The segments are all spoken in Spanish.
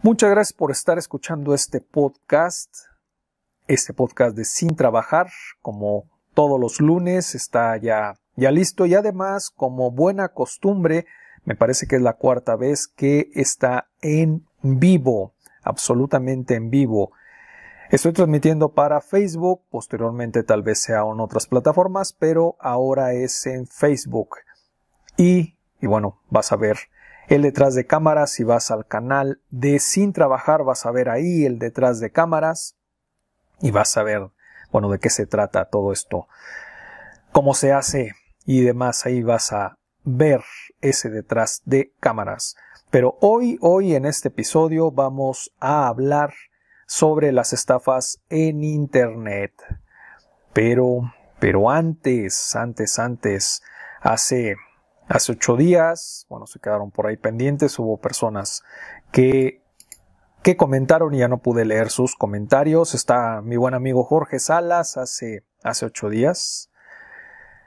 Muchas gracias por estar escuchando este podcast, este podcast de Sin Trabajar, como todos los lunes, está ya, ya listo y además, como buena costumbre, me parece que es la cuarta vez que está en vivo, absolutamente en vivo. Estoy transmitiendo para Facebook, posteriormente tal vez sea en otras plataformas, pero ahora es en Facebook. Y, y bueno, vas a ver el detrás de cámaras, si vas al canal de Sin Trabajar vas a ver ahí el detrás de cámaras y vas a ver, bueno, de qué se trata todo esto, cómo se hace y demás, ahí vas a ver ese detrás de cámaras. Pero hoy, hoy en este episodio vamos a hablar sobre las estafas en Internet. Pero, pero antes, antes, antes, hace Hace ocho días, bueno, se quedaron por ahí pendientes, hubo personas que, comentaron y ya no pude leer sus comentarios. Está mi buen amigo Jorge Salas hace, hace ocho días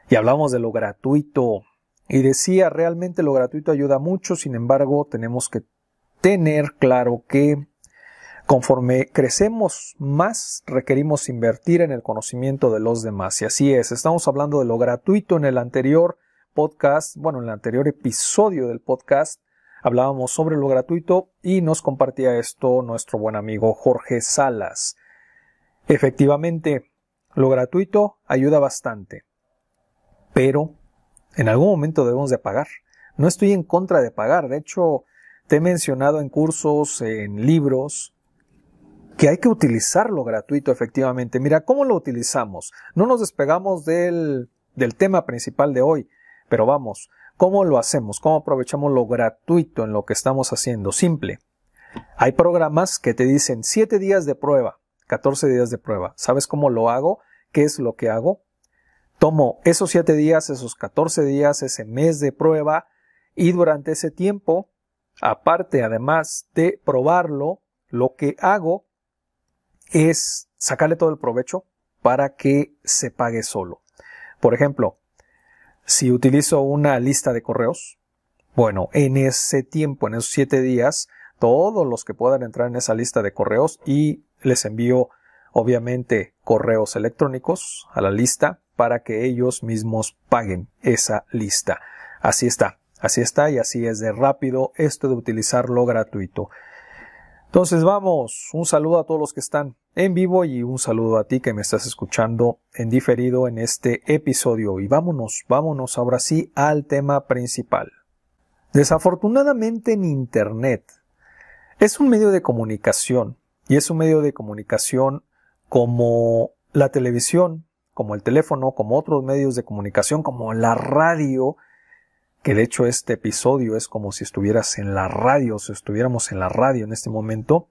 y hablamos de lo gratuito. Y decía, realmente lo gratuito ayuda mucho, sin embargo, tenemos que tener claro que Conforme crecemos más, requerimos invertir en el conocimiento de los demás. Y así es, estamos hablando de lo gratuito en el anterior podcast, bueno, en el anterior episodio del podcast, hablábamos sobre lo gratuito y nos compartía esto nuestro buen amigo Jorge Salas. Efectivamente, lo gratuito ayuda bastante, pero en algún momento debemos de pagar. No estoy en contra de pagar, de hecho, te he mencionado en cursos, en libros, que hay que utilizar lo gratuito efectivamente. Mira, ¿cómo lo utilizamos? No nos despegamos del, del tema principal de hoy, pero vamos, ¿cómo lo hacemos? ¿Cómo aprovechamos lo gratuito en lo que estamos haciendo? Simple. Hay programas que te dicen 7 días de prueba, 14 días de prueba. ¿Sabes cómo lo hago? ¿Qué es lo que hago? Tomo esos 7 días, esos 14 días, ese mes de prueba y durante ese tiempo, aparte además de probarlo, lo que hago es sacarle todo el provecho para que se pague solo. Por ejemplo, si utilizo una lista de correos, bueno, en ese tiempo, en esos siete días, todos los que puedan entrar en esa lista de correos y les envío obviamente correos electrónicos a la lista para que ellos mismos paguen esa lista. Así está, así está y así es de rápido esto de utilizarlo gratuito. Entonces vamos, un saludo a todos los que están en vivo y un saludo a ti que me estás escuchando en diferido en este episodio. Y vámonos, vámonos ahora sí al tema principal. Desafortunadamente en Internet es un medio de comunicación y es un medio de comunicación como la televisión, como el teléfono, como otros medios de comunicación, como la radio, que de hecho este episodio es como si estuvieras en la radio, si estuviéramos en la radio en este momento,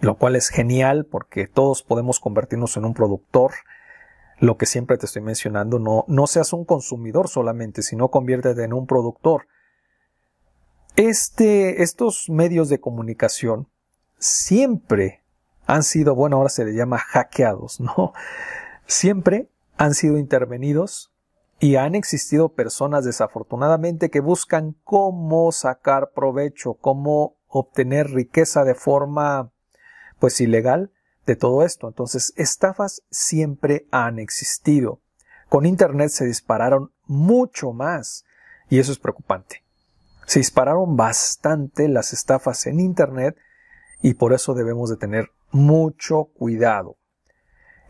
lo cual es genial porque todos podemos convertirnos en un productor, lo que siempre te estoy mencionando, no, no seas un consumidor solamente, sino conviértete en un productor. Este, estos medios de comunicación siempre han sido, bueno, ahora se le llama hackeados, ¿no? Siempre han sido intervenidos y han existido personas desafortunadamente que buscan cómo sacar provecho, cómo obtener riqueza de forma pues ilegal de todo esto. Entonces, estafas siempre han existido. Con Internet se dispararon mucho más y eso es preocupante. Se dispararon bastante las estafas en Internet y por eso debemos de tener mucho cuidado.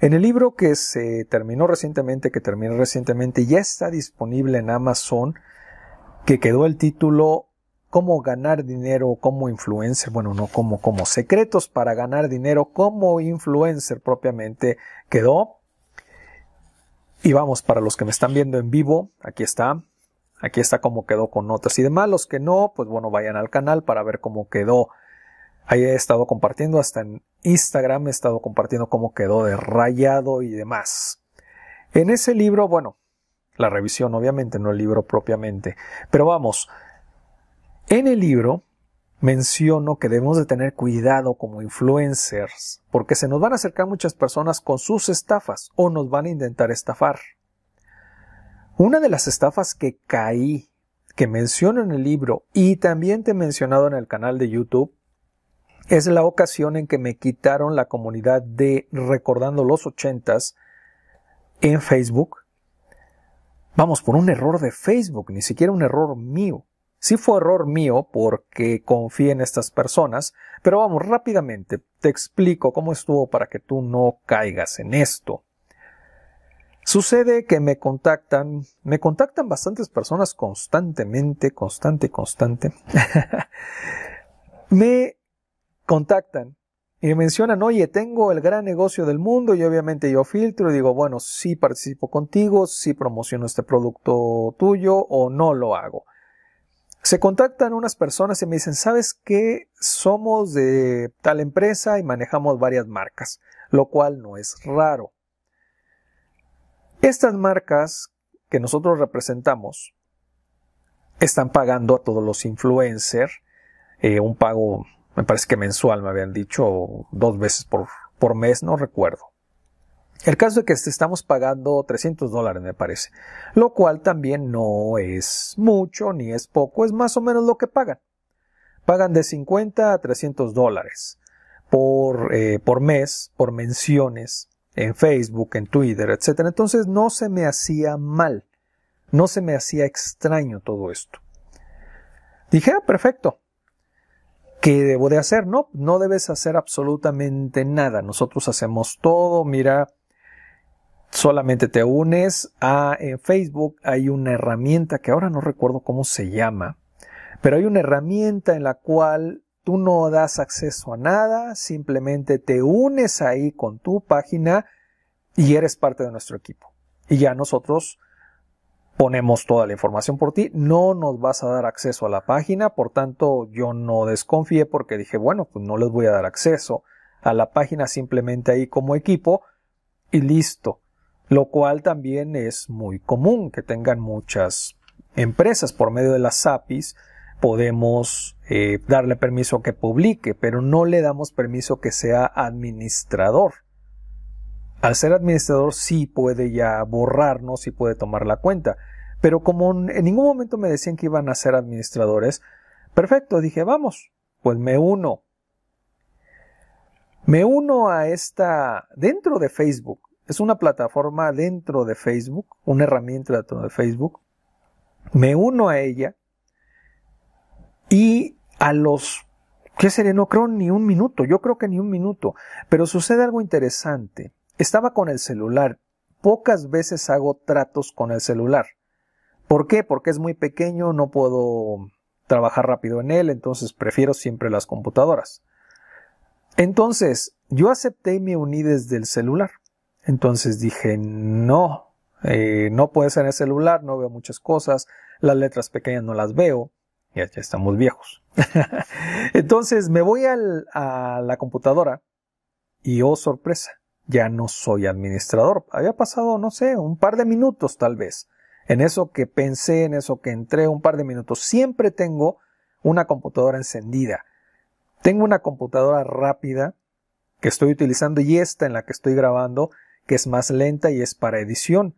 En el libro que se terminó recientemente, que terminó recientemente, ya está disponible en Amazon, que quedó el título Cómo ganar dinero como influencer, bueno, no como, como secretos para ganar dinero como influencer propiamente quedó. Y vamos, para los que me están viendo en vivo, aquí está. Aquí está cómo quedó con notas y demás. Los que no, pues bueno, vayan al canal para ver cómo quedó. Ahí he estado compartiendo, hasta en Instagram he estado compartiendo cómo quedó de rayado y demás. En ese libro, bueno, la revisión obviamente, no el libro propiamente, pero vamos, en el libro menciono que debemos de tener cuidado como influencers, porque se nos van a acercar muchas personas con sus estafas o nos van a intentar estafar. Una de las estafas que caí, que menciono en el libro y también te he mencionado en el canal de YouTube, es la ocasión en que me quitaron la comunidad de Recordando los ochentas en Facebook. Vamos, por un error de Facebook, ni siquiera un error mío. Sí fue error mío porque confié en estas personas, pero vamos, rápidamente te explico cómo estuvo para que tú no caigas en esto. Sucede que me contactan, me contactan bastantes personas constantemente, constante, constante. me contactan y mencionan, oye, tengo el gran negocio del mundo y obviamente yo filtro y digo, bueno, sí participo contigo, sí promociono este producto tuyo o no lo hago. Se contactan unas personas y me dicen, ¿sabes que Somos de tal empresa y manejamos varias marcas, lo cual no es raro. Estas marcas que nosotros representamos están pagando a todos los influencers eh, un pago me parece que mensual me habían dicho, dos veces por, por mes, no recuerdo. El caso es que este, estamos pagando 300 dólares, me parece, lo cual también no es mucho ni es poco, es más o menos lo que pagan. Pagan de 50 a 300 dólares por, eh, por mes, por menciones en Facebook, en Twitter, etc. Entonces no se me hacía mal, no se me hacía extraño todo esto. Dije, ah, perfecto, ¿Qué debo de hacer? No, no debes hacer absolutamente nada. Nosotros hacemos todo. Mira, solamente te unes a en eh, Facebook. Hay una herramienta que ahora no recuerdo cómo se llama, pero hay una herramienta en la cual tú no das acceso a nada. Simplemente te unes ahí con tu página y eres parte de nuestro equipo. Y ya nosotros ponemos toda la información por ti, no nos vas a dar acceso a la página, por tanto yo no desconfié porque dije, bueno, pues no les voy a dar acceso a la página simplemente ahí como equipo y listo, lo cual también es muy común que tengan muchas empresas por medio de las APIs podemos eh, darle permiso que publique, pero no le damos permiso que sea administrador. Al ser administrador sí puede ya borrarnos sí puede tomar la cuenta. Pero como en ningún momento me decían que iban a ser administradores, perfecto, dije, vamos, pues me uno. Me uno a esta dentro de Facebook. Es una plataforma dentro de Facebook, una herramienta dentro de Facebook. Me uno a ella y a los, ¿qué sería? No creo ni un minuto, yo creo que ni un minuto, pero sucede algo interesante. Estaba con el celular. Pocas veces hago tratos con el celular. ¿Por qué? Porque es muy pequeño, no puedo trabajar rápido en él, entonces prefiero siempre las computadoras. Entonces, yo acepté y me uní desde el celular. Entonces dije, no, eh, no puede ser en el celular, no veo muchas cosas, las letras pequeñas no las veo, ya, estamos viejos. entonces me voy a la computadora y oh sorpresa, ya no soy administrador. Había pasado, no sé, un par de minutos tal vez. En eso que pensé, en eso que entré, un par de minutos. Siempre tengo una computadora encendida. Tengo una computadora rápida que estoy utilizando y esta en la que estoy grabando, que es más lenta y es para edición.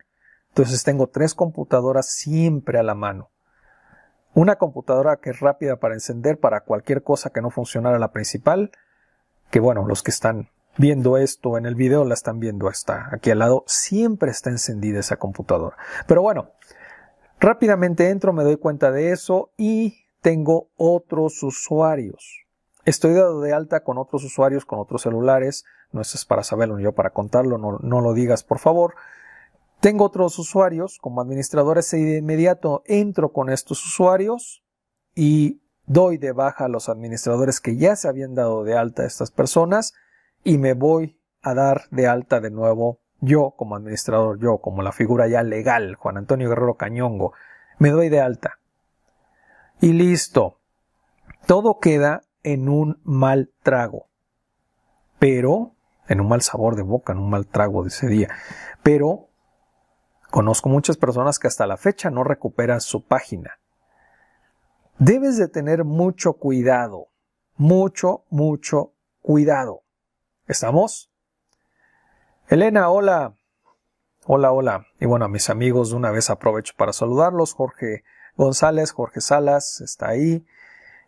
Entonces tengo tres computadoras siempre a la mano. Una computadora que es rápida para encender para cualquier cosa que no funcionara la principal, que bueno, los que están viendo esto, en el video la están viendo hasta aquí al lado, siempre está encendida esa computadora. Pero bueno, rápidamente entro, me doy cuenta de eso y tengo otros usuarios. Estoy dado de alta con otros usuarios, con otros celulares. No es para saberlo ni yo para contarlo, no, no lo digas por favor. Tengo otros usuarios como administradores E de inmediato entro con estos usuarios y doy de baja a los administradores que ya se habían dado de alta a estas personas y me voy a dar de alta de nuevo yo como administrador, yo como la figura ya legal, Juan Antonio Guerrero Cañongo, me doy de alta. Y listo. Todo queda en un mal trago. Pero, en un mal sabor de boca, en un mal trago de ese día. Pero, conozco muchas personas que hasta la fecha no recuperan su página. Debes de tener mucho cuidado. Mucho, mucho cuidado. ¿Estamos? Elena, hola. Hola, hola. Y bueno, a mis amigos de una vez aprovecho para saludarlos. Jorge González, Jorge Salas está ahí.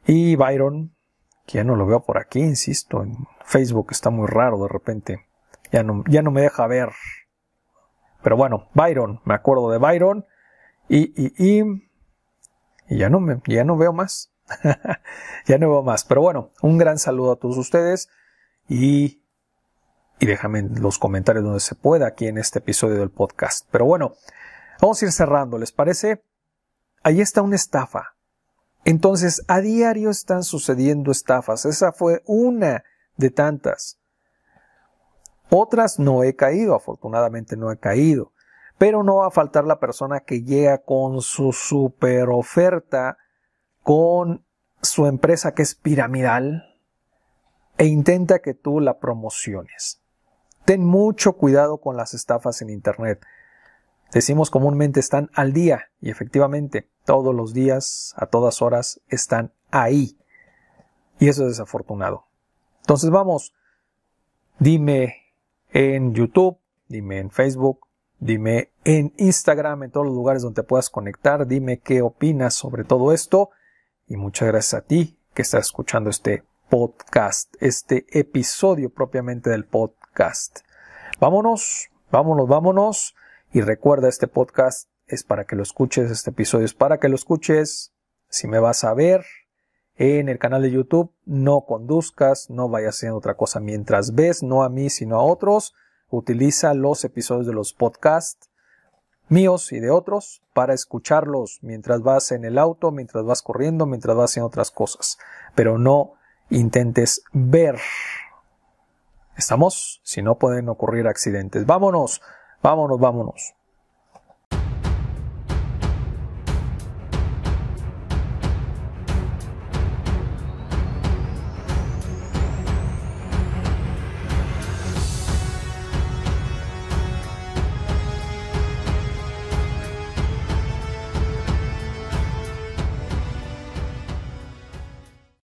Y Byron, que ya no lo veo por aquí, insisto. En Facebook está muy raro de repente. Ya no, ya no me deja ver. Pero bueno, Byron, me acuerdo de Byron. Y, y, y, y ya no me, ya no veo más. ya no veo más. Pero bueno, un gran saludo a todos ustedes y y déjame en los comentarios donde se pueda aquí en este episodio del podcast. Pero bueno, vamos a ir cerrando, ¿les parece? Ahí está una estafa. Entonces, a diario están sucediendo estafas. Esa fue una de tantas. Otras no he caído, afortunadamente no he caído. Pero no va a faltar la persona que llega con su super oferta, con su empresa que es piramidal, e intenta que tú la promociones. Ten mucho cuidado con las estafas en Internet. Decimos comúnmente están al día y efectivamente todos los días, a todas horas, están ahí. Y eso es desafortunado. Entonces vamos, dime en YouTube, dime en Facebook, dime en Instagram, en todos los lugares donde puedas conectar, dime qué opinas sobre todo esto. Y muchas gracias a ti que estás escuchando este podcast, este episodio propiamente del podcast Vámonos, vámonos, vámonos. Y recuerda, este podcast es para que lo escuches, este episodio es para que lo escuches. Si me vas a ver en el canal de YouTube, no conduzcas, no vayas haciendo otra cosa mientras ves, no a mí, sino a otros. Utiliza los episodios de los podcasts míos y de otros para escucharlos mientras vas en el auto, mientras vas corriendo, mientras vas haciendo otras cosas. Pero no intentes ver ¿Estamos? Si no pueden ocurrir accidentes. Vámonos, vámonos, vámonos.